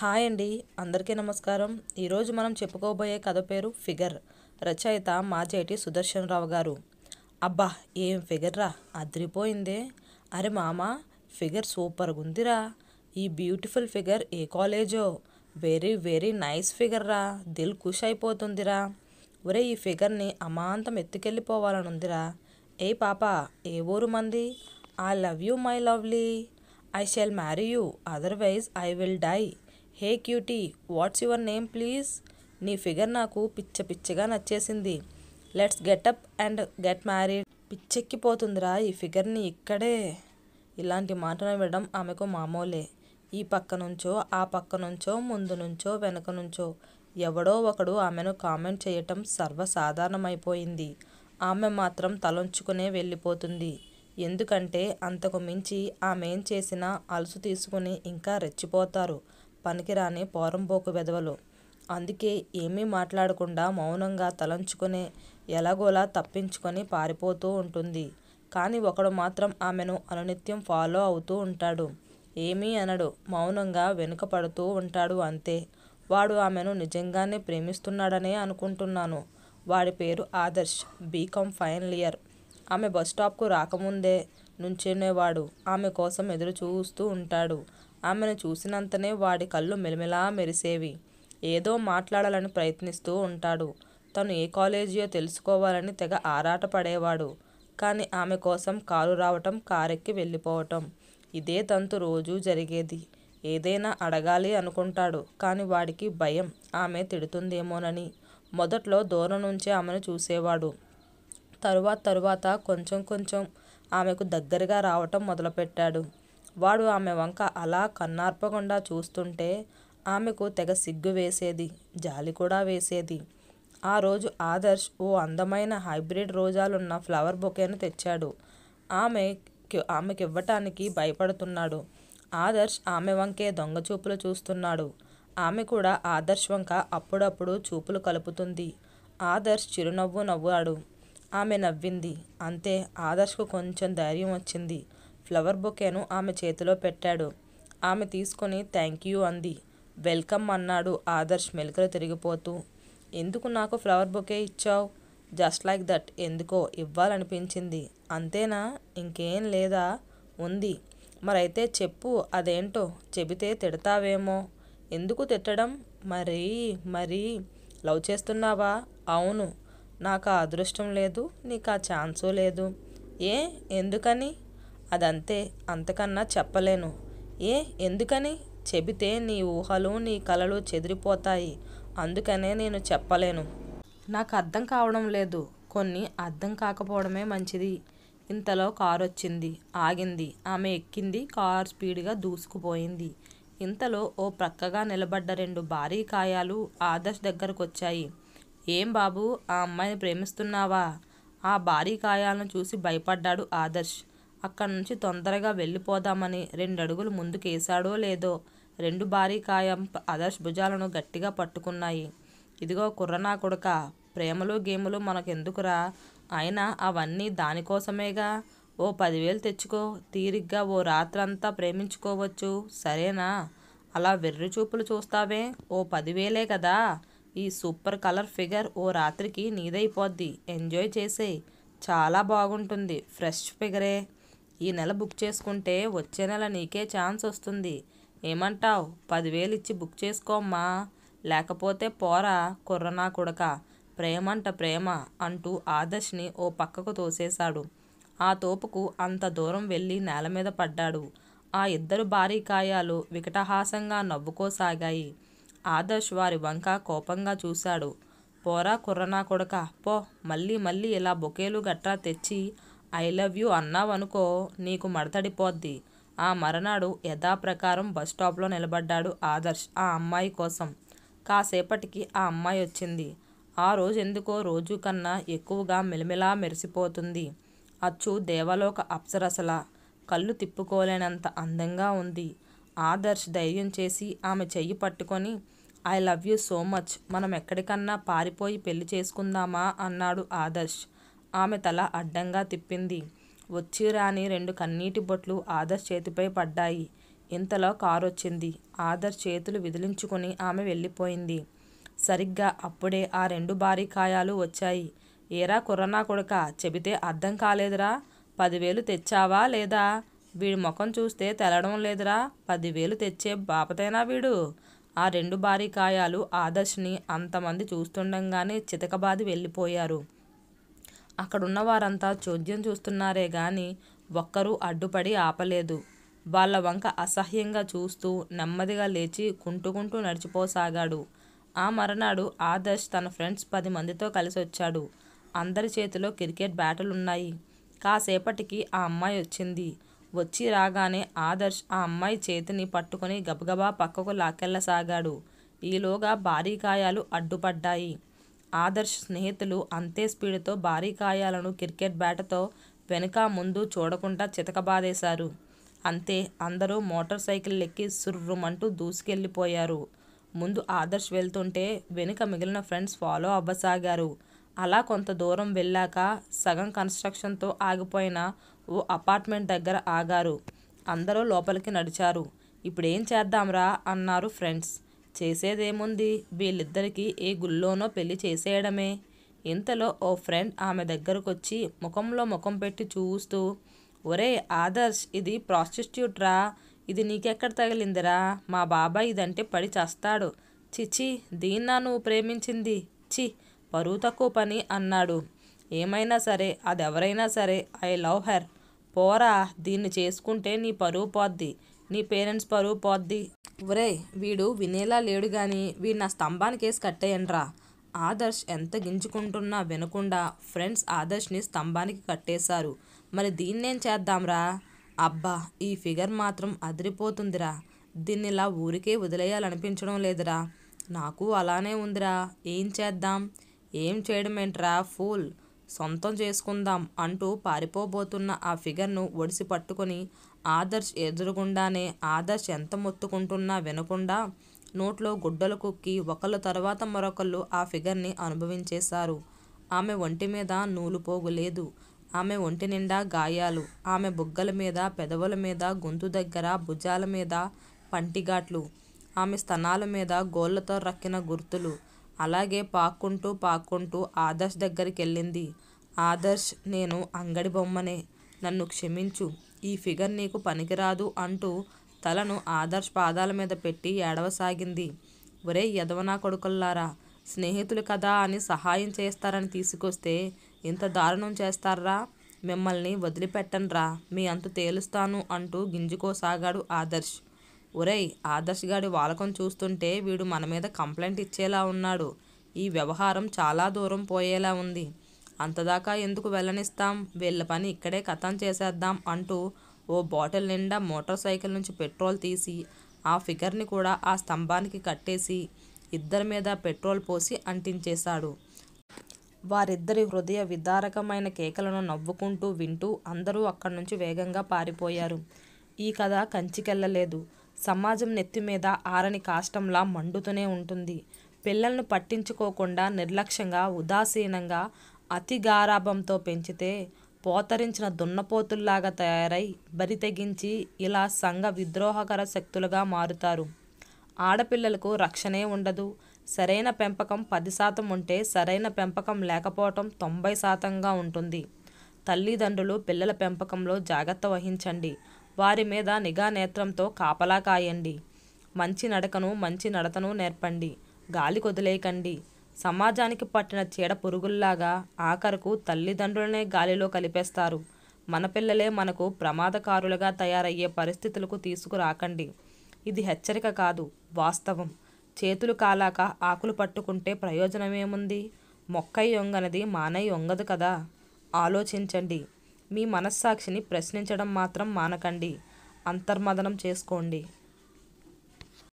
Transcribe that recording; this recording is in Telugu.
హాయ్ అండి అందరికీ నమస్కారం ఈరోజు మనం చెప్పుకోబోయే కథ పేరు ఫిగర్ రచయిత మాజేటి సుదర్శన్ రావు గారు అబ్బా ఏం ఫిగర్ రా అదిరిపోయిందే అరే మామ ఫిగర్ సూపర్గా ఉందిరా ఈ బ్యూటిఫుల్ ఫిగర్ ఏ కాలేజో వెరీ వెరీ నైస్ ఫిగర్ రా దిల్ ఖుష్ అయిపోతుందిరా ఒరే ఈ ఫిగర్ని అమాంతం ఎత్తుకెళ్ళిపోవాలనుందిరా ఏ పాప ఏ ఊరు మంది I love you my lovely I shall marry you otherwise I will die hey cutie what's your name please నీ ఫిగర్ నాకు పిచ్చ పిచ్చగా నచ్చేసింది let's get up and get married పిచ్చెక్కిపోతుందిరా ఈ ఫిగర్ని ఇక్కడే ఇలాంటి మాటను వినడం ఆమెకు మామూలే ఈ పక్క నుంచో ఆ పక్క నుంచో ముందు నుంచో వెనక నుంచో ఎవడో ఒకడు ఆమెను కామెంట్ చేయటం సర్వసాధారణమైపోయింది ఆమె మాత్రం తలంచుకునే వెళ్ళిపోతుంది ఎందుకంటే అంతకు మించి ఆమె ఏం చేసినా అలసు తీసుకుని ఇంకా రెచ్చిపోతారు పనికిరాని పోరంపోకు వెధవలు. అందుకే ఏమీ మాట్లాడకుండా మౌనంగా తలంచుకుని ఎలాగోలా తప్పించుకొని పారిపోతూ ఉంటుంది. కానీ ఒకడు మాత్రం ఆమెను అనునిత్యం ఫాలో అవుతూ ఉంటాడు. ఏమీ అనడు. మౌనంగా వెనుక పడుతూ ఉంటాడు అంతే. వాడు ఆమెను నిజంగానే ప్రేమిస్తున్నాడనే అనుకుంటున్నాను. వాడి పేరు ఆదర్శ్. BCom final year. ఆమె బస్ స్టాప్కు రాకముందే నుంచునేవాడు. ఆమె కోసం ఎదురు చూస్తూ ఉంటాడు. ఆమెను చూసినంతనే వాడి కళ్ళు మెలమెలా మెరిసేవి ఏదో మాట్లాడాలని ప్రయత్నిస్తూ ఉంటాడు తను ఏ కాలేజీయో తెలుసుకోవాలని తెగ ఆరాటపడేవాడు కానీ ఆమె కోసం కారు రావటం కారెక్కి వెళ్ళిపోవటం ఇదే తంతు రోజూ జరిగేది ఏదైనా అడగాలి అనుకుంటాడు కానీ వాడికి భయం ఆమె తిడుతుందేమోనని మొదట్లో దూరం నుంచే ఆమెను చూసేవాడు తరువాత తరువాత కొంచెం కొంచెం ఆమెకు దగ్గరగా రావటం మొదలుపెట్టాడు వాడు ఆమె వంక అలా కన్నార్పకుండా చూస్తుంటే ఆమెకు తెగ సిగ్గు వేసేది జాలి కూడా వేసేది ఆ రోజు ఆదర్శ్ ఓ అందమైన హైబ్రిడ్ రోజాలున్న ఫ్లవర్ బొకేను తెచ్చాడు ఆమె ఆమెకి ఇవ్వటానికి భయపడుతున్నాడు ఆదర్శ్ ఆమె వంకే దొంగ చూపులు చూస్తున్నాడు ఆమె కూడా ఆదర్శ్ వంక అప్పుడప్పుడు చూపులు కలుపుతుంది ఆదర్శ్ చిరునవ్వు నవ్వాడు ఆమె నవ్వింది అంతే ఆదర్శ్కు కొంచెం ధైర్యం వచ్చింది ఫ్లవర్ బొకేను ఆమె చేతిలో పెట్టాడు ఆమె తీసుకొని థ్యాంక్ యూ అంది వెల్కమ్ అన్నాడు ఆదర్శ్ మెలకలు తిరిగిపోతూ ఎందుకు నాకు ఫ్లవర్ బొకే ఇచ్చావు జస్ట్ లైక్ దట్ ఎందుకో ఇవ్వాలనిపించింది అంతేనా ఇంకేం లేదా ఉంది మరైతే చెప్పు అదేంటో చెబితే తిడతావేమో ఎందుకు తిట్టడం మరీ మరీ లవ్ చేస్తున్నావా అవును నాకు ఆ అదృష్టం లేదు నీకు ఆ ఛాన్సు లేదు ఏ ఎందుకని అదంతే అంతకన్నా చెప్పలేను ఏ ఎందుకని చెబితే నీ ఊహలు నీ కలలు చెదిరిపోతాయి అందుకనే నేను చెప్పలేను నాకు అర్థం కావడం లేదు కొన్ని అర్థం కాకపోవడమే మంచిది ఇంతలో కారు వచ్చింది ఆగింది ఆమె ఎక్కింది కార్ స్పీడ్గా దూసుకుపోయింది ఇంతలో ఓ ప్రక్కగా నిలబడ్డ రెండు భారీ కాయాలు ఆదర్శ్ దగ్గరకు వచ్చాయి ఏం బాబు ఆ అమ్మాయిని ప్రేమిస్తున్నావా ఆ భారీ కాయాలను చూసి భయపడ్డాడు ఆదర్శ్ అక్కడి నుంచి తొందరగా వెళ్ళిపోదామని రెండడుగులు ముందుకేశాడో లేదో రెండు భారీ కాయం ఆదర్శ్ భుజాలను గట్టిగా పట్టుకున్నాయి ఇదిగో కుర్రనా కొడుక ప్రేమలు గేములు మనకెందుకురా అయినా అవన్నీ దానికోసమేగా ఓ పదివేలు తెచ్చుకో తీరిగ్గా ఓ రాత్రంతా ప్రేమించుకోవచ్చు సరేనా అలా వెర్రి చూపులు చూస్తావే ఓ పదివేలే కదా ఈ సూపర్ కలర్ ఫిగర్ ఓ రాత్రికి నీదైపోద్ది ఎంజాయ్ చేసే చాలా బాగుంటుంది ఫ్రెష్ ఫిగరే ఈ నెల బుక్ చేసుకుంటే వచ్చే నెల నీకే ఛాన్స్ వస్తుంది ఏమంటావ్ పదివేలు ఇచ్చి బుక్ చేసుకోమ్మా లేకపోతే పోరా కుర్రనా కొడక ప్రేమంట ప్రేమ అంటూ ఆదర్శ్ని ఓ పక్కకు తోసేశాడు ఆ తోపుకు అంత దూరం వెళ్ళి నేల మీద పడ్డాడు ఆ ఇద్దరు భారీ కాయాలు వికటహాసంగా నవ్వుకోసాగాయి ఆదర్శ్ వారి వంక కోపంగా చూశాడు పోరా కుర్రనా కొడక పో మళ్ళీ మళ్ళీ ఇలా బొకేలు గట్రా తెచ్చి ఐ లవ్ యూ అన్నావనుకో నీకు మడతడిపోద్ది ఆ మరనాడు యథాప్రకారం బస్టాప్లో నిలబడ్డాడు ఆదర్శ్ ఆ అమ్మాయి కోసం కాసేపటికి ఆ అమ్మాయి వచ్చింది ఆ రోజు ఎందుకో రోజు కన్నా ఎక్కువగా మిలమిలా మెరిసిపోతుంది అచ్చు దేవలోక అప్సరసల కళ్ళు తిప్పుకోలేనంత అందంగా ఉంది ఆదర్శ్ ధైర్యం చేసి ఆమె చెయ్యి పట్టుకొని I love you so much మనం ఎక్కడికన్నా పారిపోయి పెళ్లి చేసుకుందామా అన్నాడు ఆదర్శ్ ఆమె తల అడ్డంగా తిప్పింది వచ్చిరాని రెండు కన్నీటి బొట్లు ఆదర్శ్ చేతిపై పడ్డాయి ఇంతలో కారు వచ్చింది ఆదర్శ్ చేతులు విదిలించుకుని ఆమె వెళ్ళిపోయింది సరిగ్గా అప్పుడే ఆ రెండు భారీ కాయాలు వచ్చాయి ఏరా కుర్రనా కొడుక చెబితే అర్థం కాలేదురా పదివేలు తెచ్చావా లేదా వీడి ముఖం చూస్తే తెలడం లేదురా పదివేలు తెచ్చే బాపతైనా వీడు ఆ రెండు భారీ కాయాలు ఆదర్శ్ని అంతమంది చూస్తుండగానే చితకబాది వెళ్ళిపోయారు అక్కడున్న వారంతా చోద్యం చూస్తున్నారే గాని ఒక్కరూ అడ్డుపడి ఆపలేదు వాళ్ళ వంక అసహ్యంగా చూస్తూ నెమ్మదిగా లేచి కుంటుకుంటూ నడిచిపోసాగాడు ఆ మరనాడు ఆదర్శ్ తన ఫ్రెండ్స్ పది మందితో కలిసి వచ్చాడు అందరి చేతిలో క్రికెట్ బ్యాటలున్నాయి కాసేపటికి ఆ అమ్మాయి వచ్చింది వచ్చి రాగానే ఆదర్శ్ ఆ అమ్మాయి చేతిని పట్టుకుని గబగబా పక్కకు లాకెళ్ళసాగాడు ఈలోగా భారీ గాయాలు అడ్డుపడ్డాయి ఆదర్శ్ స్నేహితులు అంతే స్పీడ్తో భారీ కాయాలను క్రికెట్ బ్యాట్తో వెనుక ముందు చూడకుండా చితకబాదేశారు. అంతే అందరూ మోటార్ సైకిల్ ఎక్కి సుర్రుమంటూ దూసుకెళ్ళిపోయారు ముందు ఆదర్శ్ వెళ్తుంటే వెనుక మిగిలిన ఫ్రెండ్స్ ఫాలో అవ్వసాగారు. అలా కొంత దూరం వెళ్ళాక సగం కన్స్ట్రక్షన్తో ఆగిపోయిన ఓ అపార్ట్మెంట్ దగ్గర ఆగారు. అందరూ లోపలికి నడిచారు. 'ఇప్పుడేం చేద్దాంరా' అన్నారు ఫ్రెండ్స్. చేసేదేముంది వీళ్ళిద్దరికీ ఏ గుళ్ళోనో పెళ్లి చేసేయడమే ఇంతలో ఓ ఫ్రెండ్ ఆమె దగ్గరకొచ్చి ముఖంలో ముఖం పెట్టి చూస్తూ ఒరే ఆదర్శ్ ఇది ప్రాస్టిట్యూట్ రా ఇది నీకెక్కడ తగిలిందిరా మా బాబాయ్ ఇదంటే పడి చేస్తాడు చిచి దీన్నా నువ్వు ప్రేమించింది చి పరువు తక్కువ పని అన్నాడు ఏమైనా సరే అదెవరైనా సరే ఐ లవ్ హెర్ పోరా దీన్ని చేసుకుంటే నీ పరువు పోద్ది నీ పేరెంట్స్ పరువు పోద్ది ఒరే వీడు వినేలా లేడు గాని వీడిని ఆ స్తంభానికేసి కట్టేయండ్రా ఆదర్శ్ ఎంత గింజుకుంటున్నా వినకుండా ఫ్రెండ్స్ ఆదర్శ్ని స్తంభానికి కట్టేశారు మరి దీన్నేం చేద్దాంరా అబ్బా ఈ ఫిగర్ మాత్రం అదిరిపోతుందిరా దీన్నిలా ఊరికే వదిలేయాలనిపించడం లేదురా నాకు అలానే ఉందిరా ఏం చేద్దాం ఏం చేయడం ఏంట్రా ఫూల్ సొంతం చేసుకుందాం అంటూ పారిపోబోతున్న ఆ ఫిగర్ను ఒడిసి పట్టుకుని ఆదర్శ్ ఎదురుగుండానే ఆదర్శ్ ఎంత మొత్తుకుంటున్నా వినకుండా నోట్లో గుడ్డలు కుక్కి ఒకళ్ళ తర్వాత మరొకళ్ళు ఆ ఫిగర్ని అనుభవించేశారు ఆమె ఒంటి మీద నూలు పోగులేదు ఆమె ఒంటి నిండా గాయాలు ఆమె బుగ్గల మీద పెదవుల మీద గొంతు దగ్గర భుజాల మీద పంటిఘాట్లు ఆమె స్తనాల మీద గోళ్లతో రక్కిన గుర్తులు అలాగే పాక్కుంటూ పాక్కుంటూ ఆదర్శ్ దగ్గరికి వెళ్ళింది ఆదర్శ్ నేను అంగడి బొమ్మనే నన్ను క్షమించు ఈ ఫిగర్ నీకు పనికిరాదు అంటూ తలను ఆదర్శ్ పాదాల మీద పెట్టి ఏడవసాగింది ఒరే యదవనా కొడుకుల్లారా స్నేహితులు కదా అని సహాయం చేస్తారని తీసుకొస్తే ఇంత దారుణం చేస్తారా మిమ్మల్ని వదిలిపెట్టనరా మీ అంతు తేలుస్తాను అంటూ గింజుకోసాగాడు ఆదర్శ్ ఒరేయ్ ఆదర్శ్ గాడి వాలకం చూస్తుంటే వీడు మన మీద కంప్లైంట్ ఇచ్చేలా ఉన్నాడు ఈ వ్యవహారం చాలా దూరం పోయేలా ఉంది అంతదాకా ఎందుకు వెళ్ళనిస్తాం వీళ్ళ పని ఇక్కడే కథం చేసేద్దాం అంటూ ఓ బాటిల్ నిండా మోటార్ సైకిల్ నుంచి పెట్రోల్ తీసి ఆ ఫిగర్ని కూడా ఆ స్తంభానికి కట్టేసి ఇద్దరి మీద పెట్రోల్ పోసి అంటించేశాడు వారిద్దరి హృదయ విదారకమైన కేకలను నవ్వుకుంటూ వింటూ అందరూ అక్కడి నుంచి వేగంగా పారిపోయారు ఈ కథ కంచికెళ్ళలేదు సమాజం నెత్తిమీద ఆరని కాష్టంలా మండుతూనే ఉంటుంది పిల్లలను పట్టించుకోకుండా నిర్లక్ష్యంగా ఉదాసీనంగా అతి గారాభంతో పెంచితే పోతరించిన దున్నపోతుల్లాగా తయారై బరి తెగించి ఇలా సంఘ విద్రోహకర శక్తులుగా మారుతారు ఆడపిల్లలకు రక్షణే ఉండదు సరైన పెంపకం పది శాతం ఉంటే సరైన పెంపకం లేకపోవటం తొంభై శాతంగా ఉంటుంది తల్లిదండ్రులు పిల్లల పెంపకంలో జాగ్రత్త వహించండి వారి మీద నిఘా నేత్రంతో కాపలా కాయండి మంచి నడకను మంచి నడతను నేర్పండి గాలి కొదిలేయకండి సమాజానికి పట్టిన చీడ పురుగుల్లాగా ఆఖరుకు తల్లిదండ్రులనే గాలిలో కలిపేస్తారు మన పిల్లలే మనకు ప్రమాదకారులుగా తయారయ్యే పరిస్థితులకు తీసుకురాకండి ఇది హెచ్చరిక కాదు వాస్తవం చేతులు కాలాక ఆకులు పట్టుకుంటే ప్రయోజనమేముంది మొక్కై యొంగనది మానై యొంగదు కదా ఆలోచించండి మీ మనస్సాక్షిని ప్రశ్నించడం మాత్రం మానకండి అంతర్మథనం చేసుకోండి